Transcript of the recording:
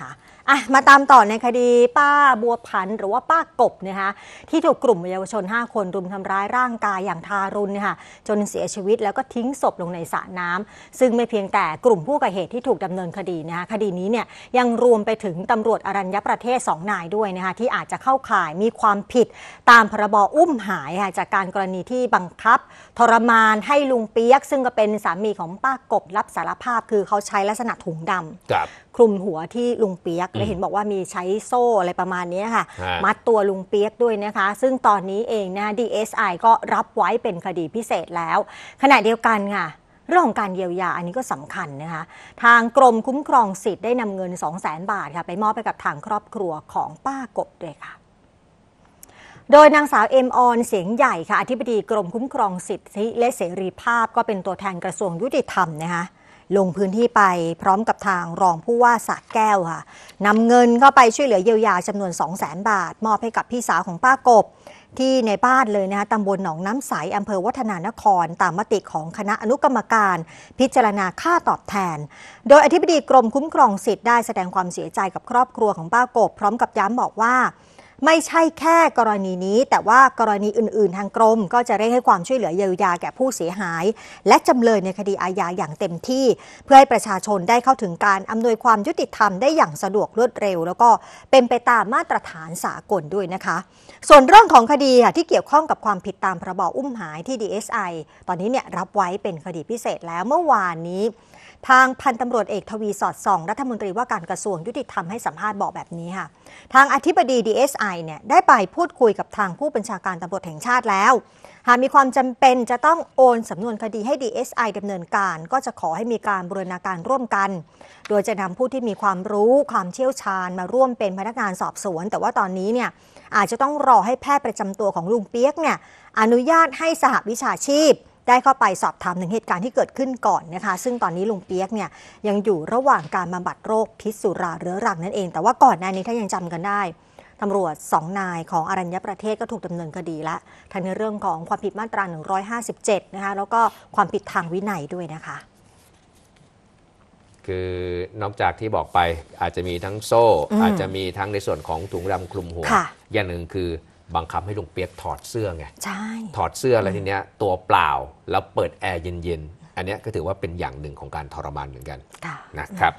คะอ่ะมาตามต่อในคดีป้าบัวพันหรือว่าป้ากบนะคะที่ถูกกลุ่มเยาวชน 5 คนรุมทำร้ายร่างกายอย่างทารุณนะคะจนเสียชีวิตแล้วก็ทิ้งศพลงในสระน้ำซึ่งไม่เพียงแต่กลุ่มผู้ก่อเหตุที่ถูกดำเนินคดีนะคะ คดีนี้เนี่ยยังรวมไปถึงตำรวจอรัญญประเทศ2นายด้วยนะคะที่อาจจะเข้าข่ายมีความผิดตามพรบอุ้มหายะจากการกรณีที่บังคับทรมานให้ลุงเปียกซึ่งก็เป็นสามีของป้ากบ รับสารภาพคือเขาใช้ลักษณะถุงดำคลุมหัวที่ลุงเปียกและเห็นบอกว่ามีใช้โซ่อะไรประมาณนี้ค่ะ มัดตัวลุงเปียกด้วยนะคะ ซึ่งตอนนี้เองนะ DSI ก็รับไว้เป็นคดีพิเศษแล้ว ขณะเดียวกันค่ะเรื่องของการเยียวยาอันนี้ก็สำคัญนะคะ ทางกรมคุ้มครองสิทธิ์ได้นำเงิน 2 0 0แสนบาทค่ะ ไปมอบไปกับทางครอบครัวของป้ากบด้วยค่ะ โดยนางสาวเอ็มออนเสียงใหญ่ค่ะ อธิบดีกรมคุ้มครองสิทธิและเสรีภาพก็เป็นตัวแทนกระทรวงยุติธรรมนะคะลงพื้นที่ไปพร้อมกับทางรองผู้ว่าสระแก้วค่ะนำเงินเข้าไปช่วยเหลือเยียวยาจำนวน 2 0 0แสนบาท มอบให้กับพี่สาวของป้ากบ ที่ในบ้านเลยนะคะตำบลหนองน้ำใสอำเภอวัฒนานคร ตามมติของคณะอนุกรรมการ พิจารณาค่าตอบแทน โดยอธิบดีกรมคุ้มครองสิทธิ์ได้แสดงความเสียใจกับครอบครัวของป้ากบพร้อมกับย้ำบอกว่าไม่ใช่แค่กรณีนี้แต่ว่ากรณีอื่นๆ ทางกรมก็จะเร่งให้ความช่วยเหลือเยียวยาแก่ผู้เสียหาย และจำเลยในคดีอาญาอย่างเต็มที่ เพื่อให้ประชาชนได้เข้าถึงการอำนวยความยุติธรรม ได้อย่างสะดวกรวดเร็ว แล้วก็เป็นไปตามมาตรฐานสากลด้วยนะคะ ส่วนเรื่องของคดีค่ะที่เกี่ยวข้องกับความผิดตามพระบอุ้มหายที่ DSI ตอนนี้เนี่ยรับไว้เป็นคดีพิเศษแล้วเมื่อวานนี้ทางพันตำรวจเอกทวีสอดส่องรัฐมนตรีว่าการกระทรวงยุติธรรมให้สัมภาษณ์บอกแบบนี้ค่ะ ทางอธิบดี DSI เนี่ยได้ไปพูดคุยกับทางผู้บัญชาการตำรวจแห่งชาติแล้ว หากมีความจำเป็นจะต้องโอนสำนวนคดีให้ DSI ดำเนินการ ก็จะขอให้มีการบูรณาการร่วมกัน โดยจะนำผู้ที่มีความรู้ ความเชี่ยวชาญมาร่วมเป็นพนักงานสอบสวน แต่ว่าตอนนี้เนี่ยอาจจะต้องรอให้แพทย์ประจำตัวของลุงเปียกเนี่ยอนุญาตให้สหวิชาชีพได้เข้าไปสอบถามถึงเหตุการณ์ที่เกิดขึ้นก่อนนะคะ ซึ่งตอนนี้ลุงเปียกเนี่ยยังอยู่ระหว่างการบำบัดโรค พิษสุราเรื้อรังนั่นเอง แต่ว่าก่อนหน้านี้ถ้ายังจำกันได้ตำรวจสองนายของอรัญญประเทศก็ถูกดำเนินคดีละทั้งในเรื่องของความผิดมาตรา 157นะคะแล้วก็ความผิดทางวินัยด้วยนะคะ คือนอกจากที่บอกไปอาจจะมีทั้งโซ่อาจจะมีทั้งในส่วนของถุงดำคลุมหัวอย่างหนึ่งคือบังคับให้ลุงเปียกถอดเสื้อไง ใช่ ถอดเสื้อแล้วทีเนี้ยตัวเปล่าแล้วเปิดแอร์เย็นๆ อันเนี้ยก็ถือว่าเป็นอย่างหนึ่งของการทรมานเหมือนกันนะครับ